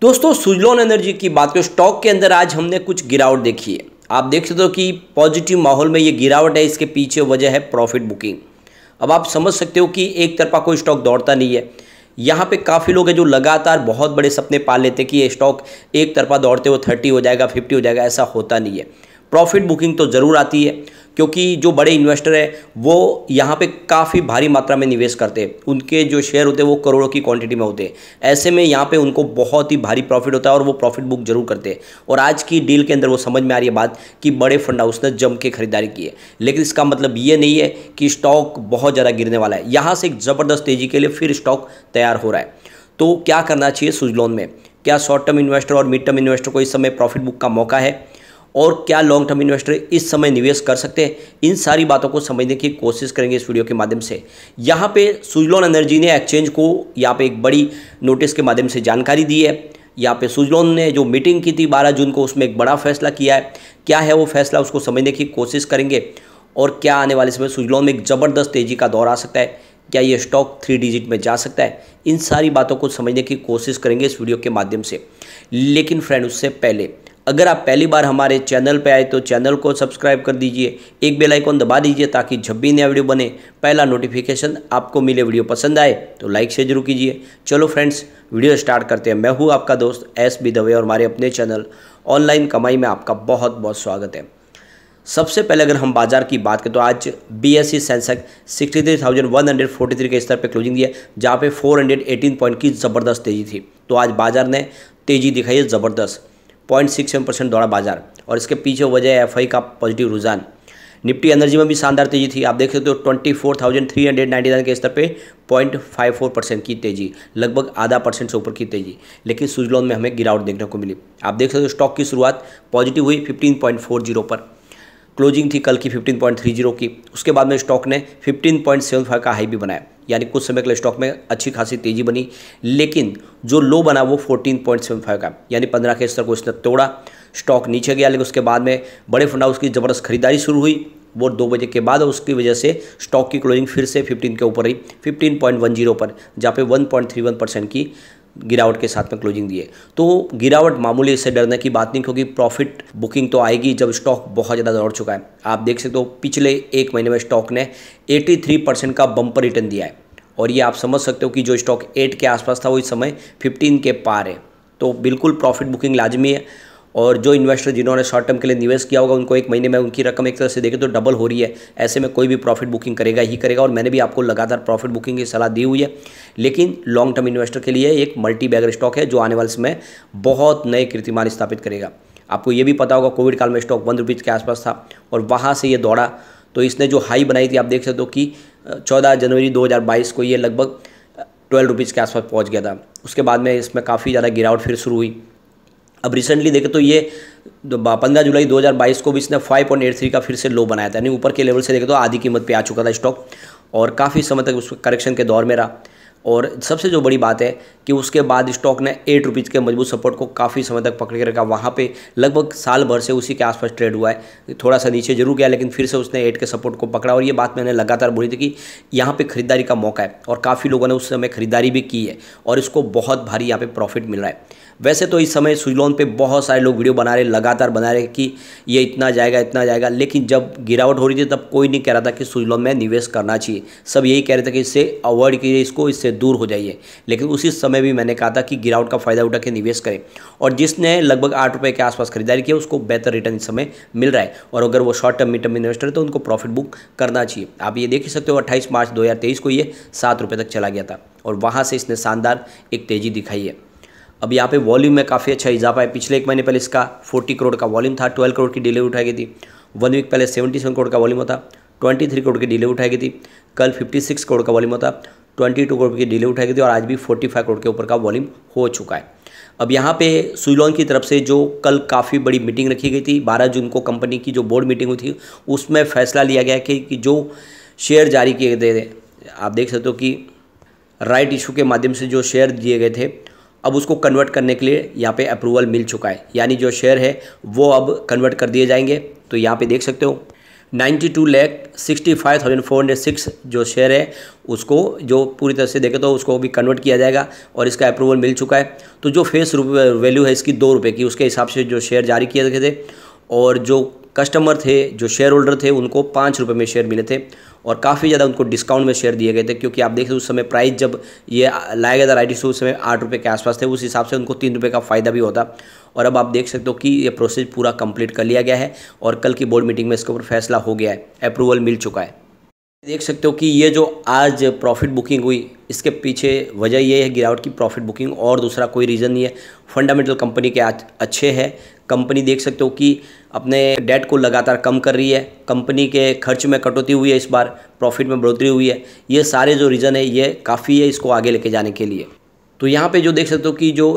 दोस्तों सुजलॉन एनर्जी की बात करें स्टॉक के अंदर आज हमने कुछ गिरावट देखी है आप देख सकते हो कि पॉजिटिव माहौल में ये गिरावट है इसके पीछे वजह है प्रॉफिट बुकिंग अब आप समझ सकते हो कि एक तरफा कोई स्टॉक दौड़ता नहीं है यहाँ पे काफ़ी लोग हैं जो लगातार बहुत बड़े सपने पाल लेते हैं कि ये स्टॉक एक तरफा दौड़ते हुए थर्टी हो जाएगा फिफ्टी हो जाएगा ऐसा होता नहीं है प्रॉफिट बुकिंग तो ज़रूर आती है क्योंकि जो बड़े इन्वेस्टर हैं वो यहाँ पे काफ़ी भारी मात्रा में निवेश करते हैं उनके जो शेयर होते हैं वो करोड़ों की क्वांटिटी में होते हैं ऐसे में यहाँ पे उनको बहुत ही भारी प्रॉफिट होता है और वो प्रॉफिट बुक जरूर करते हैं और आज की डील के अंदर वो समझ में आ रही है बात कि बड़े फंड हाउस ने जम के खरीदारी की है लेकिन इसका मतलब ये नहीं है कि स्टॉक बहुत ज़्यादा गिरने वाला है यहाँ से एक ज़बरदस्त तेज़ी के लिए फिर स्टॉक तैयार हो रहा है तो क्या करना चाहिए सुजलोन में क्या शॉर्ट टर्म इन्वेस्टर और मिड टर्म इन्वेस्टर को इस समय प्रॉफिट बुक का मौका है और क्या लॉन्ग टर्म इन्वेस्टर इस समय निवेश कर सकते हैं इन सारी बातों को समझने की कोशिश करेंगे इस वीडियो के माध्यम से यहाँ पे सुजलॉन एनर्जी ने एक्सचेंज को यहाँ पे एक बड़ी नोटिस के माध्यम से जानकारी दी है यहाँ पे सुजलॉन ने जो मीटिंग की थी बारह जून को उसमें एक बड़ा फैसला किया है क्या है वो फैसला उसको समझने की कोशिश करेंगे और क्या आने वाले समय सुजलॉन में एक ज़बरदस्त तेज़ी का दौर आ सकता है क्या ये स्टॉक थ्री डिजिट में जा सकता है इन सारी बातों को समझने की कोशिश करेंगे इस वीडियो के माध्यम से लेकिन फ्रेंड उससे पहले अगर आप पहली बार हमारे चैनल पर आए तो चैनल को सब्सक्राइब कर दीजिए एक बेल आइकॉन दबा दीजिए ताकि जब भी नया वीडियो बने पहला नोटिफिकेशन आपको मिले वीडियो पसंद आए तो लाइक से जरूर कीजिए चलो फ्रेंड्स वीडियो स्टार्ट करते हैं मैं हूँ आपका दोस्त एस बी दवे और हमारे अपने चैनल ऑनलाइन कमाई में आपका बहुत बहुत स्वागत है सबसे पहले अगर हम बाजार की बात करें तो आज B S E Sensex sixty three thousand one hundred forty three के स्तर पर क्लोजिंग दिया जहाँ पे फोर हंड्रेड एटीन पॉइंट की ज़बरदस्त तेज़ी थी तो आज बाजार ने तेज़ी दिखाई है ज़बरदस्त पॉइंट सिक्स सेवन परसेंट दौड़ा बाजार और इसके पीछे वजह है एफ का पॉजिटिव रुझान निफ्टी एनर्जी में भी शानदार तेजी थी आप देख सकते हो twenty four thousand three hundred ninety nine के स्तर पे पॉइंट फाइव फोर परसेंट की तेजी लगभग आधा परसेंट से ऊपर की तेजी लेकिन सुजलोन में हमें गिरावट देखने को मिली आप देख सकते हो स्टॉक की शुरुआत पॉजिटिव हुई फिफ्टीन पॉइंट फोर जीरो पर क्लोजिंग थी कल की 15.30 की उसके बाद में स्टॉक ने 15.75 का हाई भी बनाया यानी कुछ समय के लिए स्टॉक में अच्छी खासी तेजी बनी लेकिन जो लो बना वो 14.75 का यानी 15 के स्तर को इसने तोड़ा स्टॉक नीचे गया लेकिन उसके बाद में बड़े फंड हाउस की ज़बरदस्त खरीदारी शुरू हुई वो दो बजे के बाद उसकी वजह से स्टॉक की क्लोजिंग फिर से 15 के ऊपर रही 15.10 पर जहाँ पे 1.31 परसेंट की गिरावट के साथ में क्लोजिंग दी है तो गिरावट मामूली इससे डरने की बात नहीं क्योंकि प्रॉफिट बुकिंग तो आएगी जब स्टॉक बहुत ज़्यादा दौड़ चुका है आप देख सकते हो तो पिछले एक महीने में स्टॉक ने 83 परसेंट का बम्पर रिटर्न दिया है और ये आप समझ सकते हो कि जो स्टॉक एट के आसपास था वो इस समय फिफ्टीन के पार है तो बिल्कुल प्रॉफिट बुकिंग लाजमी है और जो इन्वेस्टर जिन्होंने शॉर्ट टर्म के लिए निवेश किया होगा उनको एक महीने में उनकी रकम एक तरह से देखें तो डबल हो रही है ऐसे में कोई भी प्रॉफिट बुकिंग करेगा ही करेगा और मैंने भी आपको लगातार प्रॉफिट बुकिंग की सलाह दी हुई है लेकिन लॉन्ग टर्म इन्वेस्टर के लिए एक मल्टी बैगर स्टॉक है जो आने वाले समय बहुत नए कीर्तिमान स्थापित करेगा आपको ये भी पता होगा कोविड काल में स्टॉक वन रुपीज़ के आसपास था और वहाँ से ये दौड़ा तो इसने जो हाई बनाई थी आप देख सकते हो कि 14 जनवरी 2022 को ये लगभग ट्वेल्व रुपीज़ के आसपास पहुँच गया था उसके बाद में इसमें काफ़ी ज़्यादा गिरावट फिर शुरू हुई अब रिसेंटली देखें तो ये पंद्रह जुलाई 2022 को भी इसने 5.83 का फिर से लो बनाया था यानी ऊपर के लेवल से देखें तो आधी कीमत पे आ चुका था स्टॉक और काफ़ी समय तक उस करेक्शन के दौर में रहा और सबसे जो बड़ी बात है कि उसके बाद स्टॉक ने एट रुपीज़ के मजबूत सपोर्ट को काफ़ी समय तक पकड़ के रखा वहाँ पे लगभग साल भर से उसी के आसपास ट्रेड हुआ है थोड़ा सा नीचे जरूर गया लेकिन फिर से उसने एट के सपोर्ट को पकड़ा और ये बात मैंने लगातार बोली थी कि यहाँ पे खरीदारी का मौका है और काफ़ी लोगों ने उस समय खरीदारी भी की है और इसको बहुत भारी यहाँ पर प्रॉफिट मिल रहा है वैसे तो इस समय सुजलॉन पे बहुत सारे लोग वीडियो बना रहे लगातार बना रहे कि ये इतना जाएगा इतना जाएगा लेकिन जब गिरावट हो रही थी तब कोई नहीं कह रहा था कि सुजलॉन में निवेश करना चाहिए सब यही कह रहे थे कि इससे अवॉइड कीजिए इसको इससे दूर हो जाइए लेकिन उसी समय भी मैंने कहा था कि गिरावट का फ़ायदा उठा के निवेश करें और जिसने लगभग आठ रुपये के आसपास खरीदारी की उसको बेहतर रिटर्न इस समय मिल रहा है और अगर वो short term mid term investor है तो उनको प्रॉफिट बुक करना चाहिए आप ये देख ही सकते हो अट्ठाईस मार्च दो को ये सात रुपये तक चला गया था और वहाँ से इसने शानदार एक तेज़ी दिखाई है अब यहाँ पे वॉल्यूम में काफ़ी अच्छा इजाफा है पिछले एक महीने पहले इसका 40 करोड़ का वॉल्यूम था 12 करोड़ की डिले उठाई गई थी वन वीक पहले 77 करोड़ का वॉल्यूम होता 23 करोड़ की डिले उठाई गई थी कल 56 करोड़ का वॉल्यूम होता ट्वेंटी टू करोड़ की डिले उठाई गई थी और आज भी फोर्टी फाइव करोड़ के ऊपर का वॉल्यूम हो चुका है अब यहाँ पे सुइलॉन की तरफ से जो कल काफ़ी बड़ी मीटिंग रखी गई थी बारह जून को कंपनी की जो बोर्ड मीटिंग हुई थी उसमें फैसला लिया गया कि, कि जो शेयर जारी किए गए थे आप देख सकते हो कि राइट इशू के माध्यम से जो शेयर दिए गए थे अब उसको कन्वर्ट करने के लिए यहाँ पे अप्रूवल मिल चुका है यानी जो शेयर है वो अब कन्वर्ट कर दिए जाएंगे तो यहाँ पे देख सकते हो ninety two lakh sixty five thousand four hundred six जो शेयर है उसको जो पूरी तरह से देखे तो उसको भी कन्वर्ट किया जाएगा और इसका अप्रूवल मिल चुका है तो जो फेस वैल्यू है इसकी दो रुपये की उसके हिसाब से जो शेयर जारी किए गए थे और जो कस्टमर थे जो शेयर होल्डर थे उनको पाँच रुपये में शेयर मिले थे और काफ़ी ज़्यादा उनको डिस्काउंट में शेयर दिए गए थे क्योंकि आप देख सकते उस समय प्राइस जब ये लाया गया था राइट इशू उस समय आठ रुपये के आसपास थे उस हिसाब से उनको तीन रुपये का फ़ायदा भी होता और अब आप देख सकते हो कि ये प्रोसेस पूरा कंप्लीट कर लिया गया है और कल की बोर्ड मीटिंग में इसके ऊपर फैसला हो गया है अप्रूवल मिल चुका है देख सकते हो कि ये जो आज प्रॉफिट बुकिंग हुई इसके पीछे वजह ये है गिरावट की प्रॉफिट बुकिंग और दूसरा कोई रीज़न नहीं है फंडामेंटल कंपनी के आज अच्छे हैं कंपनी देख सकते हो कि अपने डेट को लगातार कम कर रही है कंपनी के खर्च में कटौती हुई है इस बार प्रॉफिट में बढ़ोतरी हुई है ये सारे जो रीज़न है ये काफ़ी है इसको आगे लेके जाने के लिए तो यहाँ पर जो देख सकते हो कि जो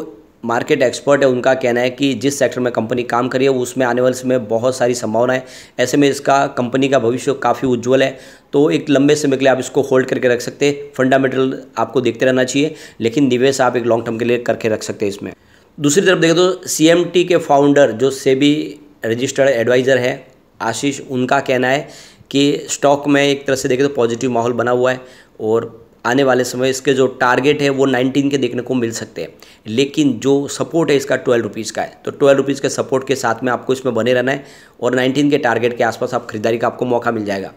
मार्केट एक्सपर्ट है उनका कहना है कि जिस सेक्टर में कंपनी काम कर रही है उसमें आने वाले समय बहुत सारी संभावना है ऐसे में इसका कंपनी का भविष्य काफ़ी उज्जवल है तो एक लंबे समय के लिए आप इसको होल्ड करके रख सकते हैं फंडामेंटल आपको देखते रहना चाहिए लेकिन निवेश आप एक लॉन्ग टर्म के लिए करके रख सकते हैं इसमें दूसरी तरफ देखें तो सी के फाउंडर जो सेबी रजिस्टर्ड एडवाइज़र है आशीष उनका कहना है कि स्टॉक में एक तरह से देखें तो पॉजिटिव माहौल बना हुआ है और आने वाले समय इसके जो टारगेट है वो नाइनटीन के देखने को मिल सकते हैं लेकिन जो सपोर्ट है इसका ट्वेल्व रुपीज़ का है तो ट्वेल्व रुपीज़ के सपोर्ट के साथ में आपको इसमें बने रहना है और नाइनटीन के टारगेट के आसपास आप खरीदारी का आपको मौका मिल जाएगा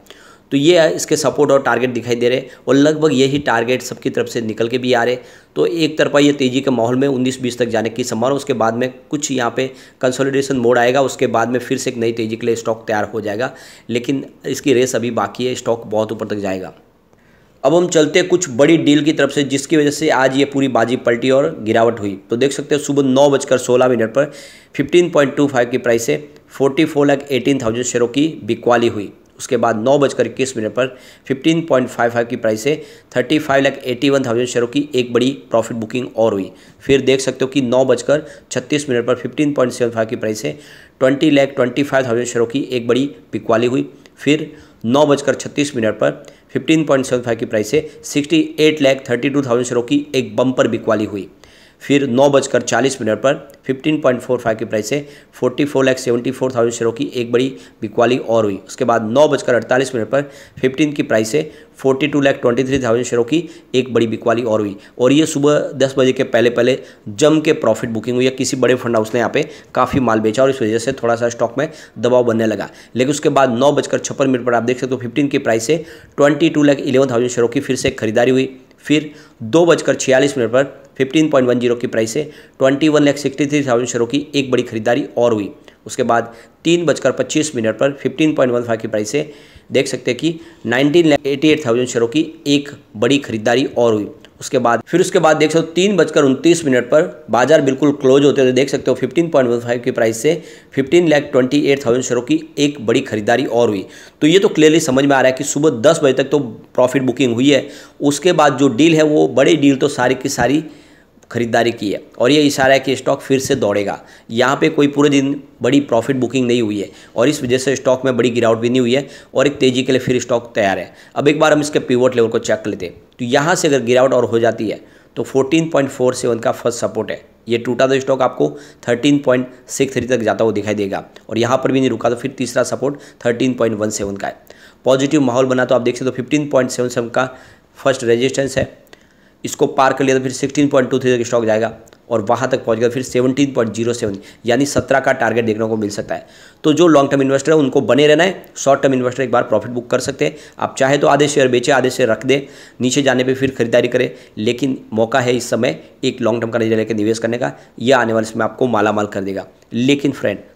तो ये इसके सपोर्ट और टारगेट दिखाई दे रहे और लगभग यही टारगेट सबकी तरफ से निकल के भी आ रहे तो एक तरफा ये तेज़ी के माहौल में 19-20 तक जाने की संभावना उसके बाद में कुछ यहाँ पे कंसोलिडेशन मोड आएगा उसके बाद में फिर से एक नई तेज़ी के लिए स्टॉक तैयार हो जाएगा लेकिन इसकी रेस अभी बाकी है स्टॉक बहुत ऊपर तक जाएगा अब हम चलते कुछ बड़ी डील की तरफ से जिसकी वजह से आज ये पूरी बाजी पलटी और गिरावट हुई तो देख सकते हो सुबह नौ बजकर सोलह मिनट पर 15.25 की प्राइस से 44 लाख एटीन थाउजेंड शेयरों की बिकवाली हुई उसके बाद नौ बजकर इक्कीस मिनट पर 15.55 की प्राइस से 35 लाख एटी वन थाउजेंड शेयरों की एक बड़ी प्रॉफिट बुकिंग और हुई फिर देख सकते हो कि नौ बजकर छत्तीस मिनट पर 15.75 की प्राइस से 20 लाख ट्वेंटी फाइव थाउजेंड शेयरों की एक बड़ी बिकवाली हुई फिर नौ बजकर छत्तीस मिनट पर फिफ्टीन पॉइंट सेवन फाइव की प्राइस से sixty eight lakh thirty two thousand शेयरों की एक बम्पर बिकवाली हुई फिर नौ बजकर चालीस मिनट पर 15.45 की प्राइस से forty four lakh seventy four thousand शेयरों की एक बड़ी बिकवाली और हुई उसके बाद नौ बजकर अड़तालीस मिनट पर 15 की प्राइस से forty two lakh twenty three thousand शेयरों की एक बड़ी बिकवाली और हुई और ये सुबह दस बजे के पहले पहले जम के प्रॉफिट बुकिंग हुई है किसी बड़े फंड हाउस ने यहाँ पे काफ़ी माल बेचा और इस वजह से थोड़ा सा स्टॉक में दबाव बनने लगा लेकिन उसके बाद नौ बजकर छप्पन मिनट पर आप देख सकते हो फिफ्टीन की प्राइस से twenty two lakh eleven thousand शेयरों की फिर से खरीदारी हुई फिर दो बजकर छियालीस मिनट पर फिफ्टीन पॉइंट वन जीरो की प्राइस से twenty one lakh sixty three thousand शेयरों की एक बड़ी खरीदारी और हुई उसके बाद तीन बजकर पच्चीस मिनट पर फिफ्टीन पॉइंट वन फाइव की प्राइस से देख सकते हैं कि nineteen lakh eighty eight thousand शेयरों की एक बड़ी खरीदारी और हुई उसके बाद फिर उसके बाद देख सकते हो तीन बजकर उनतीस मिनट पर बाजार बिल्कुल क्लोज होते थे देख सकते हो फिफ्टीन पॉइंट वन फाइव की प्राइस से fifteen lakh twenty eight thousand शेयरों की एक बड़ी खरीदारी और हुई तो ये तो क्लियरली समझ में आ रहा है कि सुबह दस बजे तक तो प्रॉफिट बुकिंग हुई है उसके बाद जो डील है वो बड़ी डील तो सारी की सारी खरीदारी की है और ये इशारा है कि स्टॉक फिर से दौड़ेगा यहाँ पे कोई पूरे दिन बड़ी प्रॉफिट बुकिंग नहीं हुई है और इस वजह से स्टॉक में बड़ी गिरावट भी नहीं हुई है और एक तेज़ी के लिए फिर स्टॉक तैयार है अब एक बार हम इसके पीवोट लेवल को चेक कर लेते हैं तो यहाँ से अगर गिरावट और हो जाती है तो फोर्टीन का फर्स्ट सपोर्ट है ये टूटा तो स्टॉक आपको 13.63 तक जाता हुआ दिखाई देगा और यहाँ पर भी नहीं रुका तो फिर तीसरा सपोर्ट 13.17 का है पॉजिटिव माहौल बना तो आप देख सकते हो तो 15.77 का फर्स्ट रेजिस्टेंस है इसको पार कर लिया तो फिर सिक्सटीन पॉइंट टू थ्री तक स्टॉक जाएगा और वहाँ तक पहुँच गया फिर सेवनटीन पॉइंट जीरो सेवन यानी सत्रह का टारगेट देखने को मिल सकता है तो जो लॉन्ग टर्म इन्वेस्टर है उनको बने रहना है शॉर्ट टर्म इन्वेस्टर एक बार प्रॉफिट बुक कर सकते हैं आप चाहे तो आधे शेयर बेचे आधे शेयर रख दे नीचे जाने पर फिर खरीदारी करें लेकिन मौका है इस समय एक लॉन्ग टर्म का निर्णय लेकर निवेश करने का यह आने वाले समय आपको माला माल कर देगा लेकिन फ्रेंड